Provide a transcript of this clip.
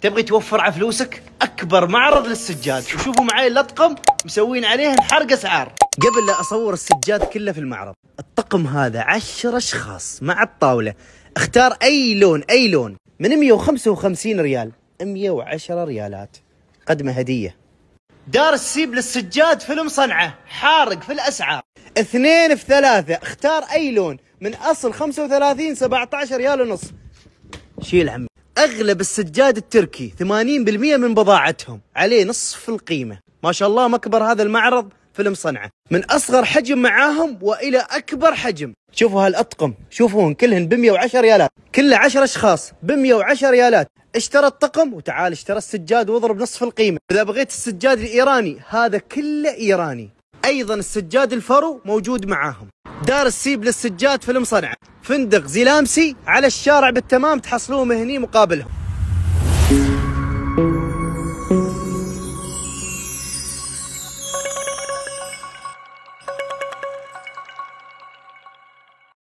تبغي توفر على فلوسك اكبر معرض للسجاد وشوفوا معي اللطقم مسوين عليه حرق اسعار قبل لا اصور السجاد كله في المعرض الطقم هذا عشر اشخاص مع الطاوله اختار اي لون اي لون من 155 ريال 110 ريالات قدمه هديه دار السيب للسجاد فيلم صنعه حارق في الاسعار اثنين في ثلاثة اختار اي لون من اصل 35 17 ريال ونص شيل عمي اغلب السجاد التركي 80% من بضاعتهم عليه نصف القيمه ما شاء الله مكبر هذا المعرض فيلم صنعه من اصغر حجم معاهم والى اكبر حجم شوفوا هالاطقم شوفون كلهن ب 110 ريالات كله 10 اشخاص ب 110 ريالات اشترى الطقم وتعال اشترى السجاد واضرب نصف القيمه اذا بغيت السجاد الايراني هذا كله ايراني ايضا السجاد الفرو موجود معاهم دار السيب للسجاد فيلم صنعه فندق زيلامسي على الشارع بالتمام تحصلوه هني مقابلهم